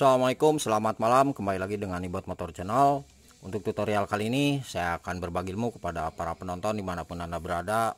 Assalamualaikum selamat malam kembali lagi dengan Ibot Motor Channel untuk tutorial kali ini saya akan berbagi ilmu kepada para penonton dimanapun anda berada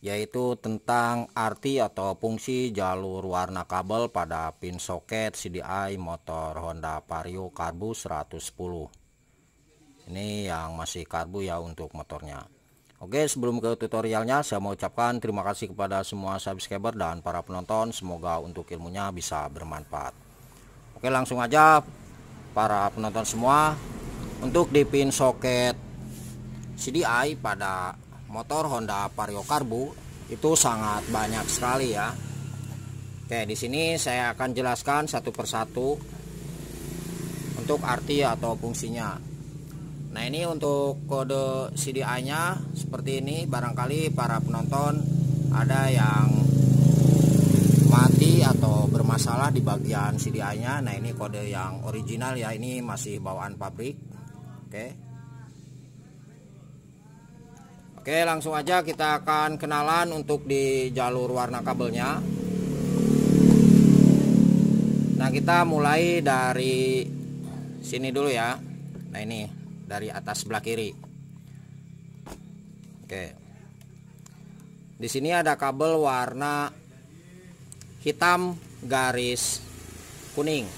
yaitu tentang arti atau fungsi jalur warna kabel pada pin soket CDI motor Honda Vario Karbu 110 ini yang masih karbu ya untuk motornya Oke sebelum ke tutorialnya saya mau ucapkan terima kasih kepada semua subscriber dan para penonton semoga untuk ilmunya bisa bermanfaat Oke langsung aja para penonton semua untuk di pin soket CDI pada motor Honda Vario karbu itu sangat banyak sekali ya. Oke di sini saya akan jelaskan satu persatu untuk arti atau fungsinya. Nah ini untuk kode CDI nya seperti ini barangkali para penonton ada yang mati atau masalah di bagian CDI-nya. Nah, ini kode yang original ya. Ini masih bawaan pabrik. Oke. Okay. Oke, langsung aja kita akan kenalan untuk di jalur warna kabelnya. Nah, kita mulai dari sini dulu ya. Nah, ini dari atas sebelah kiri. Oke. Di sini ada kabel warna hitam garis kuning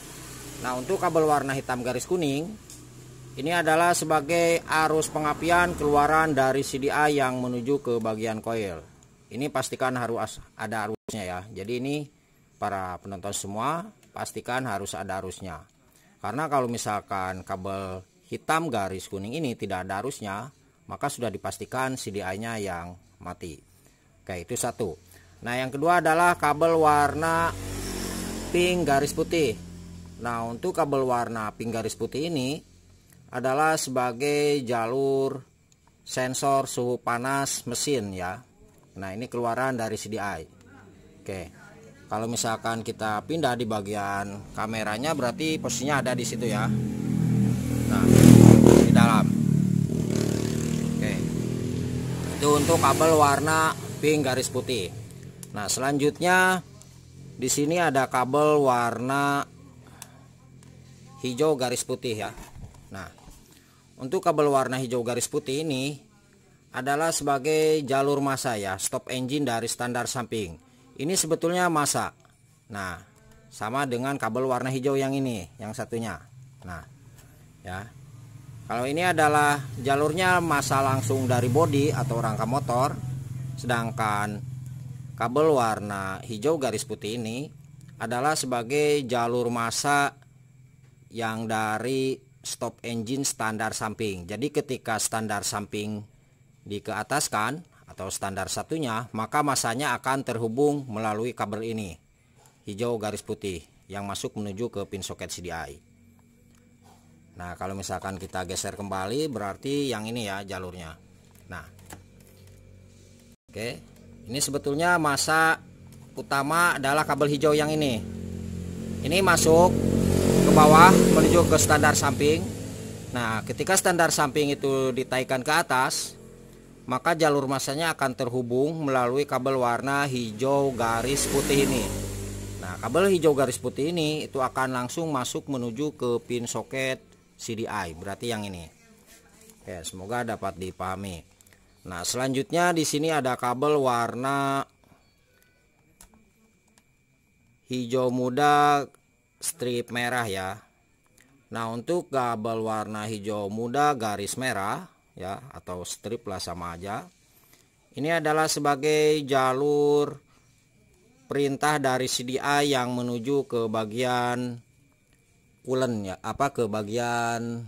nah untuk kabel warna hitam garis kuning ini adalah sebagai arus pengapian keluaran dari CDI yang menuju ke bagian koil ini pastikan harus ada arusnya ya jadi ini para penonton semua pastikan harus ada arusnya karena kalau misalkan kabel hitam garis kuning ini tidak ada arusnya maka sudah dipastikan CDI nya yang mati Oke, itu satu. Nah, yang kedua adalah kabel warna pink garis putih nah untuk kabel warna pink garis putih ini adalah sebagai jalur sensor suhu panas mesin ya nah ini keluaran dari CDI oke kalau misalkan kita pindah di bagian kameranya berarti posisinya ada di situ ya nah di dalam oke itu untuk kabel warna pink garis putih nah selanjutnya di sini ada kabel warna hijau garis putih ya nah untuk kabel warna hijau garis putih ini adalah sebagai jalur masa ya stop engine dari standar samping ini sebetulnya masa. nah sama dengan kabel warna hijau yang ini yang satunya nah ya kalau ini adalah jalurnya masa langsung dari bodi atau rangka motor sedangkan Kabel warna hijau garis putih ini adalah sebagai jalur masa yang dari stop engine standar samping. Jadi ketika standar samping dikeataskan atau standar satunya, maka masanya akan terhubung melalui kabel ini. Hijau garis putih yang masuk menuju ke pin soket CDI. Nah, kalau misalkan kita geser kembali berarti yang ini ya jalurnya. Nah. Oke. Okay ini sebetulnya masa utama adalah kabel hijau yang ini ini masuk ke bawah menuju ke standar samping nah ketika standar samping itu ditaikan ke atas maka jalur masanya akan terhubung melalui kabel warna hijau garis putih ini nah kabel hijau garis putih ini itu akan langsung masuk menuju ke pin soket CDI berarti yang ini Oke, semoga dapat dipahami Nah, selanjutnya di sini ada kabel warna hijau muda strip merah ya. Nah, untuk kabel warna hijau muda garis merah ya atau strip lah sama aja. Ini adalah sebagai jalur perintah dari CDI yang menuju ke bagian kulen ya apa ke bagian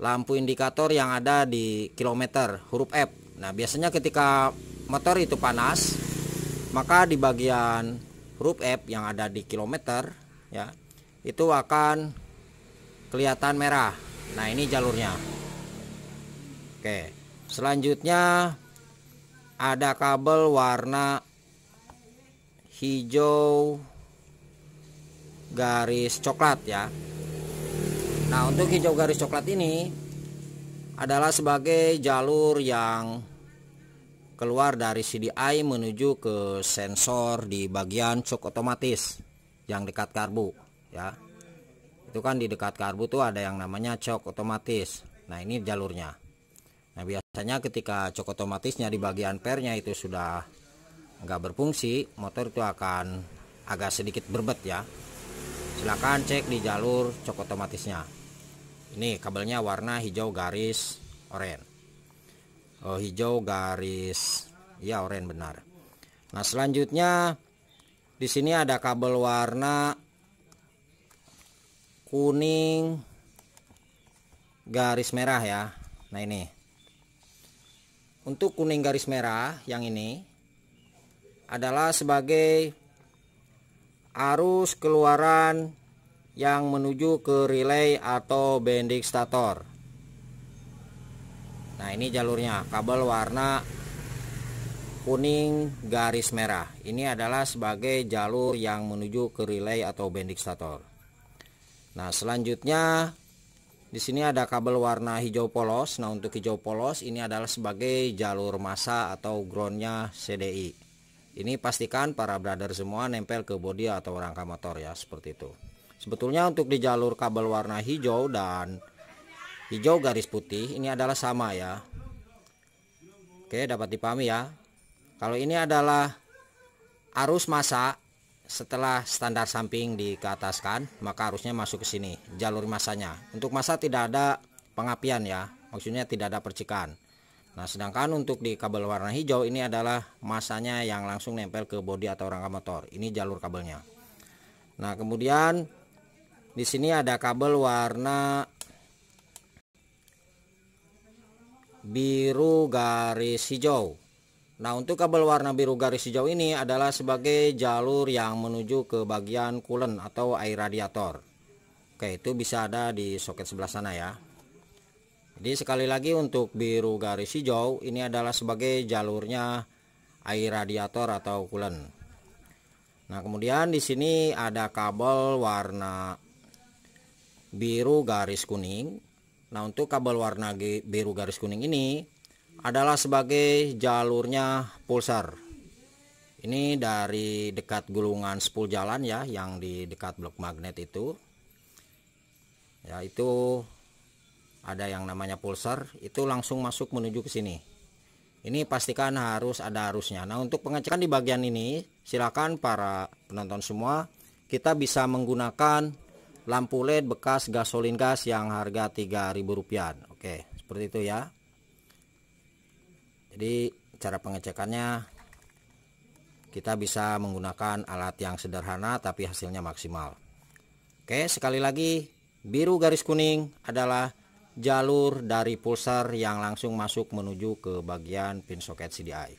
lampu indikator yang ada di kilometer huruf F Nah biasanya ketika motor itu panas maka di bagian roof app yang ada di kilometer ya itu akan kelihatan merah. Nah ini jalurnya. Oke selanjutnya ada kabel warna hijau garis coklat ya. Nah, untuk hijau garis coklat ini adalah sebagai jalur yang keluar dari CDI menuju ke sensor di bagian cok otomatis yang dekat karbu ya itu kan di dekat karbu tuh ada yang namanya cok otomatis nah ini jalurnya nah biasanya ketika cok otomatisnya di bagian pernya itu sudah nggak berfungsi motor itu akan agak sedikit berbet ya silahkan cek di jalur cok otomatisnya ini kabelnya warna hijau garis oranye oh, hijau garis ya oranye benar nah selanjutnya di sini ada kabel warna kuning garis merah ya nah ini untuk kuning garis merah yang ini adalah sebagai arus keluaran yang menuju ke relay atau bending stator nah ini jalurnya kabel warna kuning garis merah ini adalah sebagai jalur yang menuju ke relay atau bending stator nah selanjutnya di sini ada kabel warna hijau polos nah untuk hijau polos ini adalah sebagai jalur masa atau groundnya CDI ini pastikan para brother semua nempel ke bodi atau rangka motor ya seperti itu sebetulnya untuk di jalur kabel warna hijau dan hijau garis putih ini adalah sama ya Oke dapat dipahami ya kalau ini adalah arus masa setelah standar samping dikeataskan maka arusnya masuk ke sini jalur masanya untuk masa tidak ada pengapian ya maksudnya tidak ada percikan Nah sedangkan untuk di kabel warna hijau ini adalah masanya yang langsung nempel ke bodi atau rangka motor ini jalur kabelnya Nah kemudian di sini ada kabel warna biru garis hijau Nah untuk kabel warna biru garis hijau ini adalah sebagai jalur yang menuju ke bagian coolant atau air radiator Oke itu bisa ada di soket sebelah sana ya Jadi sekali lagi untuk biru garis hijau ini adalah sebagai jalurnya air radiator atau coolant Nah, kemudian di sini ada kabel warna biru garis kuning. Nah untuk kabel warna biru garis kuning ini adalah sebagai jalurnya pulsar ini dari dekat gulungan spool jalan ya yang di dekat blok magnet itu ya itu ada yang namanya pulsar itu langsung masuk menuju ke sini ini pastikan harus ada arusnya nah untuk pengecekan di bagian ini silakan para penonton semua kita bisa menggunakan lampu LED bekas gasolin gas yang harga Rp3.000. Oke, seperti itu ya. Jadi cara pengecekannya kita bisa menggunakan alat yang sederhana tapi hasilnya maksimal. Oke, sekali lagi biru garis kuning adalah jalur dari pulsar yang langsung masuk menuju ke bagian pin soket CDI.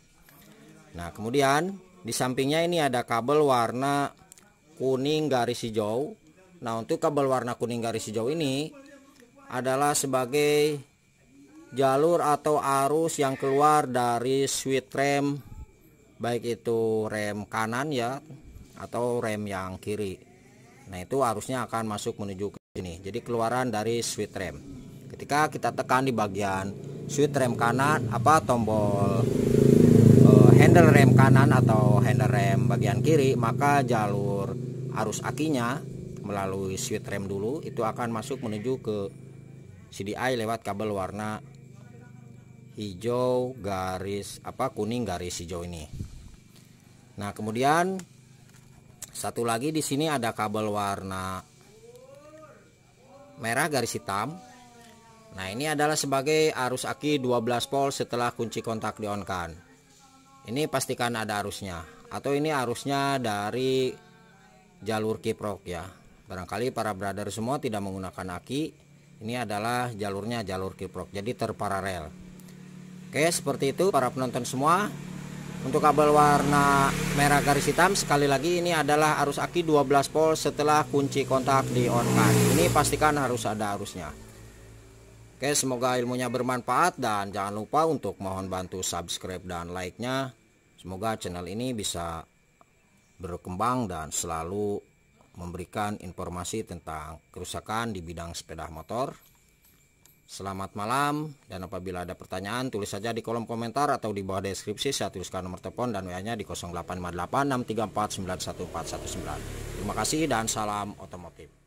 Nah, kemudian di sampingnya ini ada kabel warna kuning garis hijau Nah untuk kabel warna kuning garis hijau ini adalah sebagai jalur atau arus yang keluar dari switch rem baik itu rem kanan ya atau rem yang kiri nah itu arusnya akan masuk menuju ke sini jadi keluaran dari switch rem ketika kita tekan di bagian switch rem kanan apa tombol eh, handle rem kanan atau handle rem bagian kiri maka jalur arus akinya melalui switch rem dulu itu akan masuk menuju ke CDI lewat kabel warna hijau garis apa kuning garis hijau ini nah kemudian satu lagi di sini ada kabel warna merah garis hitam nah ini adalah sebagai arus aki 12 volt setelah kunci kontak di on kan ini pastikan ada arusnya atau ini arusnya dari jalur kiprok ya Barangkali para brother semua tidak menggunakan aki. Ini adalah jalurnya jalur kiprok. Jadi terparalel. Oke, seperti itu para penonton semua. Untuk kabel warna merah garis hitam sekali lagi ini adalah arus aki 12 volt setelah kunci kontak di on -kan. Ini pastikan harus ada arusnya. Oke, semoga ilmunya bermanfaat dan jangan lupa untuk mohon bantu subscribe dan like-nya. Semoga channel ini bisa berkembang dan selalu memberikan informasi tentang kerusakan di bidang sepeda motor. Selamat malam dan apabila ada pertanyaan tulis saja di kolom komentar atau di bawah deskripsi saya tuliskan nomor telepon dan WA-nya di 0858 634 91419. Terima kasih dan salam otomotif.